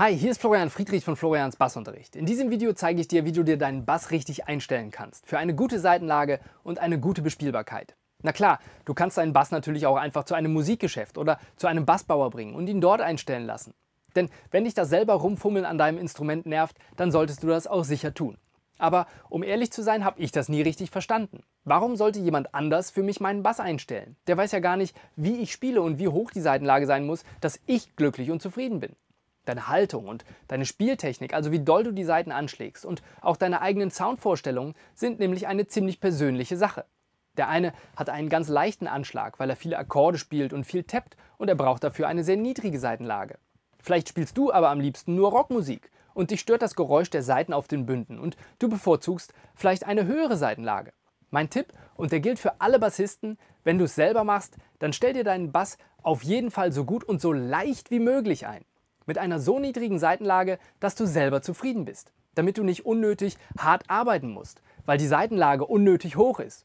Hi, hier ist Florian Friedrich von Florians Bassunterricht. In diesem Video zeige ich dir, wie du dir deinen Bass richtig einstellen kannst, für eine gute Seitenlage und eine gute Bespielbarkeit. Na klar, du kannst deinen Bass natürlich auch einfach zu einem Musikgeschäft oder zu einem Bassbauer bringen und ihn dort einstellen lassen. Denn wenn dich das selber rumfummeln an deinem Instrument nervt, dann solltest du das auch sicher tun. Aber um ehrlich zu sein, habe ich das nie richtig verstanden. Warum sollte jemand anders für mich meinen Bass einstellen? Der weiß ja gar nicht, wie ich spiele und wie hoch die Seitenlage sein muss, dass ich glücklich und zufrieden bin deine Haltung und deine Spieltechnik, also wie doll du die Seiten anschlägst und auch deine eigenen Soundvorstellungen sind nämlich eine ziemlich persönliche Sache. Der eine hat einen ganz leichten Anschlag, weil er viele Akkorde spielt und viel tappt und er braucht dafür eine sehr niedrige Seitenlage. Vielleicht spielst du aber am liebsten nur Rockmusik und dich stört das Geräusch der Saiten auf den Bünden und du bevorzugst vielleicht eine höhere Seitenlage. Mein Tipp, und der gilt für alle Bassisten, wenn du es selber machst, dann stell dir deinen Bass auf jeden Fall so gut und so leicht wie möglich ein mit einer so niedrigen Seitenlage, dass du selber zufrieden bist, damit du nicht unnötig hart arbeiten musst, weil die Seitenlage unnötig hoch ist.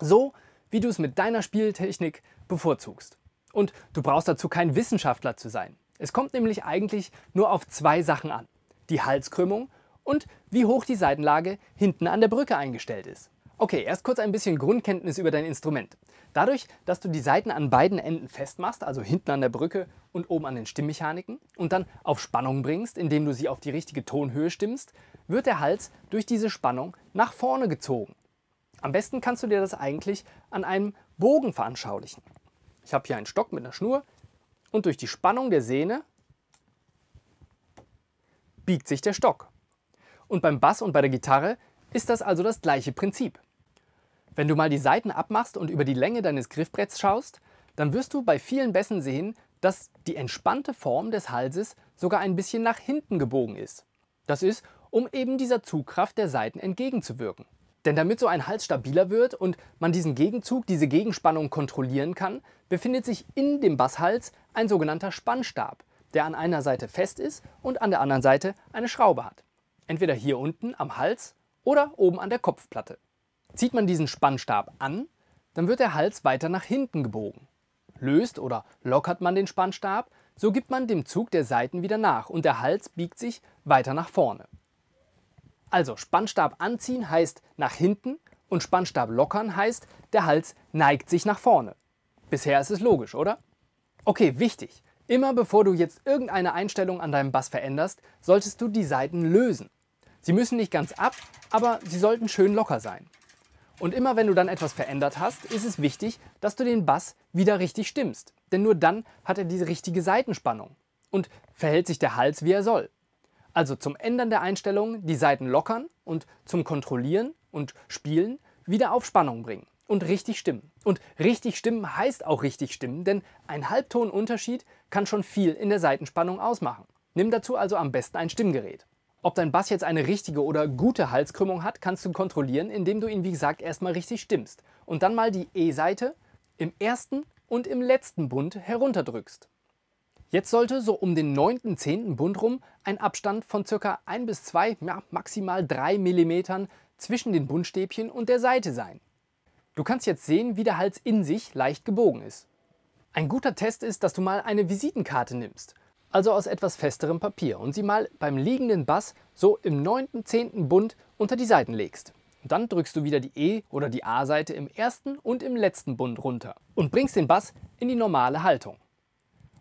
So wie du es mit deiner Spieltechnik bevorzugst. Und du brauchst dazu kein Wissenschaftler zu sein. Es kommt nämlich eigentlich nur auf zwei Sachen an. Die Halskrümmung und wie hoch die Seitenlage hinten an der Brücke eingestellt ist. Okay, erst kurz ein bisschen Grundkenntnis über dein Instrument. Dadurch, dass du die Seiten an beiden Enden festmachst, also hinten an der Brücke und oben an den Stimmmechaniken, und dann auf Spannung bringst, indem du sie auf die richtige Tonhöhe stimmst, wird der Hals durch diese Spannung nach vorne gezogen. Am besten kannst du dir das eigentlich an einem Bogen veranschaulichen. Ich habe hier einen Stock mit einer Schnur und durch die Spannung der Sehne biegt sich der Stock. Und beim Bass und bei der Gitarre ist das also das gleiche Prinzip. Wenn du mal die Seiten abmachst und über die Länge deines Griffbretts schaust, dann wirst du bei vielen Bässen sehen, dass die entspannte Form des Halses sogar ein bisschen nach hinten gebogen ist. Das ist, um eben dieser Zugkraft der Seiten entgegenzuwirken. Denn damit so ein Hals stabiler wird und man diesen Gegenzug, diese Gegenspannung kontrollieren kann, befindet sich in dem Basshals ein sogenannter Spannstab, der an einer Seite fest ist und an der anderen Seite eine Schraube hat. Entweder hier unten am Hals oder oben an der Kopfplatte. Zieht man diesen Spannstab an, dann wird der Hals weiter nach hinten gebogen. Löst oder lockert man den Spannstab, so gibt man dem Zug der Seiten wieder nach und der Hals biegt sich weiter nach vorne. Also Spannstab anziehen heißt nach hinten und Spannstab lockern heißt, der Hals neigt sich nach vorne. Bisher ist es logisch, oder? Okay, wichtig. Immer bevor du jetzt irgendeine Einstellung an deinem Bass veränderst, solltest du die Seiten lösen. Sie müssen nicht ganz ab, aber sie sollten schön locker sein. Und immer wenn du dann etwas verändert hast, ist es wichtig, dass du den Bass wieder richtig stimmst. Denn nur dann hat er die richtige Seitenspannung und verhält sich der Hals, wie er soll. Also zum Ändern der Einstellungen die Seiten lockern und zum Kontrollieren und Spielen wieder auf Spannung bringen und richtig stimmen. Und richtig stimmen heißt auch richtig stimmen, denn ein Halbtonunterschied kann schon viel in der Seitenspannung ausmachen. Nimm dazu also am besten ein Stimmgerät. Ob dein Bass jetzt eine richtige oder gute Halskrümmung hat, kannst du kontrollieren, indem du ihn wie gesagt erstmal richtig stimmst und dann mal die E-Seite im ersten und im letzten Bund herunterdrückst. Jetzt sollte so um den 9., 10. Bund rum ein Abstand von ca. 1 bis 2, ja, maximal 3 mm zwischen den Bundstäbchen und der Seite sein. Du kannst jetzt sehen, wie der Hals in sich leicht gebogen ist. Ein guter Test ist, dass du mal eine Visitenkarte nimmst also aus etwas festerem Papier und sie mal beim liegenden Bass so im 9., 10. Bund unter die Seiten legst. dann drückst du wieder die E- oder die A-Seite im ersten und im letzten Bund runter und bringst den Bass in die normale Haltung.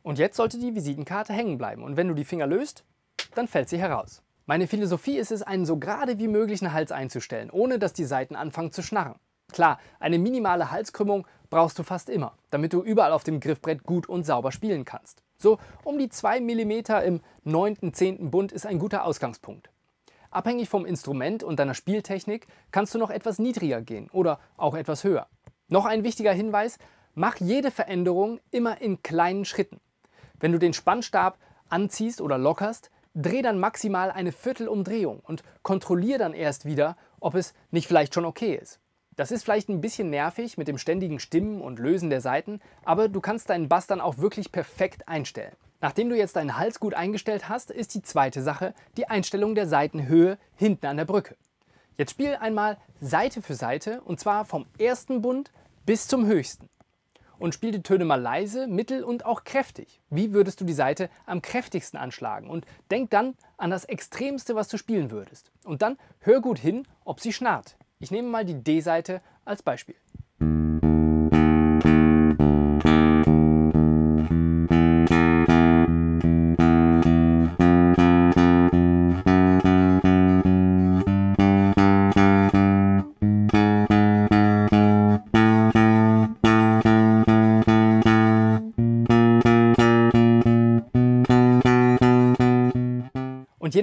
Und jetzt sollte die Visitenkarte hängen bleiben und wenn du die Finger löst, dann fällt sie heraus. Meine Philosophie ist es, einen so gerade wie möglichen Hals einzustellen, ohne dass die Seiten anfangen zu schnarren. Klar, eine minimale Halskrümmung brauchst du fast immer, damit du überall auf dem Griffbrett gut und sauber spielen kannst. So um die 2 mm im 9., 10. Bund ist ein guter Ausgangspunkt. Abhängig vom Instrument und deiner Spieltechnik kannst du noch etwas niedriger gehen oder auch etwas höher. Noch ein wichtiger Hinweis, mach jede Veränderung immer in kleinen Schritten. Wenn du den Spannstab anziehst oder lockerst, dreh dann maximal eine Viertelumdrehung und kontrollier dann erst wieder, ob es nicht vielleicht schon okay ist. Das ist vielleicht ein bisschen nervig mit dem ständigen Stimmen und Lösen der Saiten, aber du kannst deinen Bass dann auch wirklich perfekt einstellen. Nachdem du jetzt deinen Hals gut eingestellt hast, ist die zweite Sache die Einstellung der Saitenhöhe hinten an der Brücke. Jetzt spiel einmal Seite für Seite und zwar vom ersten Bund bis zum höchsten. Und spiel die Töne mal leise, mittel und auch kräftig. Wie würdest du die Seite am kräftigsten anschlagen? Und denk dann an das Extremste, was du spielen würdest. Und dann hör gut hin, ob sie schnarrt. Ich nehme mal die D-Seite als Beispiel.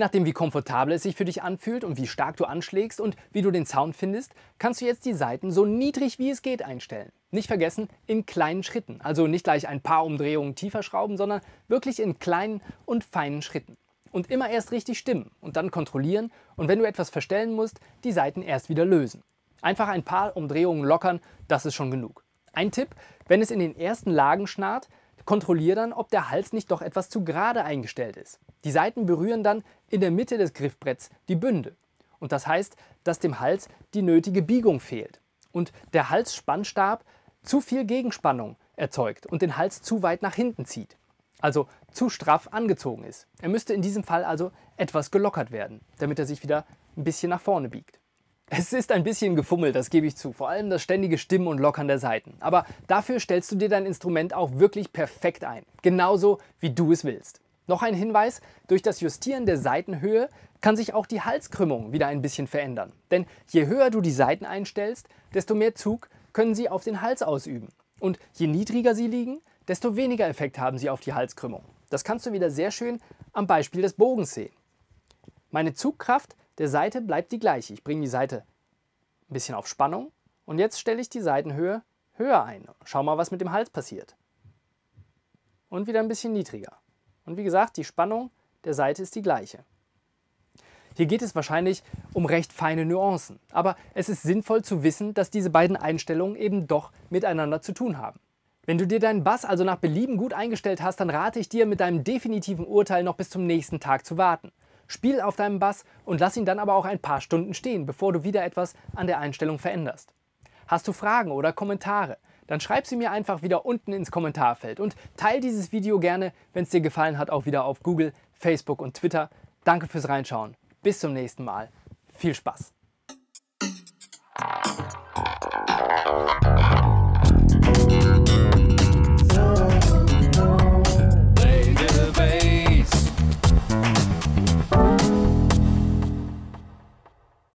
nachdem, wie komfortabel es sich für dich anfühlt und wie stark du anschlägst und wie du den Sound findest, kannst du jetzt die Saiten so niedrig wie es geht einstellen. Nicht vergessen, in kleinen Schritten. Also nicht gleich ein paar Umdrehungen tiefer schrauben, sondern wirklich in kleinen und feinen Schritten. Und immer erst richtig stimmen und dann kontrollieren und wenn du etwas verstellen musst, die Saiten erst wieder lösen. Einfach ein paar Umdrehungen lockern, das ist schon genug. Ein Tipp, wenn es in den ersten Lagen schnarrt, kontrollier dann, ob der Hals nicht doch etwas zu gerade eingestellt ist. Die Saiten berühren dann in der Mitte des Griffbretts die Bünde. Und das heißt, dass dem Hals die nötige Biegung fehlt und der Halsspannstab zu viel Gegenspannung erzeugt und den Hals zu weit nach hinten zieht, also zu straff angezogen ist. Er müsste in diesem Fall also etwas gelockert werden, damit er sich wieder ein bisschen nach vorne biegt. Es ist ein bisschen gefummelt, das gebe ich zu, vor allem das ständige Stimmen und Lockern der Saiten. Aber dafür stellst du dir dein Instrument auch wirklich perfekt ein, genauso wie du es willst. Noch ein Hinweis, durch das Justieren der Seitenhöhe kann sich auch die Halskrümmung wieder ein bisschen verändern. Denn je höher du die Seiten einstellst, desto mehr Zug können sie auf den Hals ausüben. Und je niedriger sie liegen, desto weniger Effekt haben sie auf die Halskrümmung. Das kannst du wieder sehr schön am Beispiel des Bogens sehen. Meine Zugkraft der Seite bleibt die gleiche. Ich bringe die Seite ein bisschen auf Spannung und jetzt stelle ich die Seitenhöhe höher ein. Schau mal, was mit dem Hals passiert. Und wieder ein bisschen niedriger. Und wie gesagt, die Spannung der Seite ist die gleiche. Hier geht es wahrscheinlich um recht feine Nuancen, aber es ist sinnvoll zu wissen, dass diese beiden Einstellungen eben doch miteinander zu tun haben. Wenn du dir deinen Bass also nach Belieben gut eingestellt hast, dann rate ich dir, mit deinem definitiven Urteil noch bis zum nächsten Tag zu warten. Spiel auf deinem Bass und lass ihn dann aber auch ein paar Stunden stehen, bevor du wieder etwas an der Einstellung veränderst. Hast du Fragen oder Kommentare? dann schreib sie mir einfach wieder unten ins Kommentarfeld und teile dieses Video gerne, wenn es dir gefallen hat, auch wieder auf Google, Facebook und Twitter. Danke fürs Reinschauen. Bis zum nächsten Mal. Viel Spaß.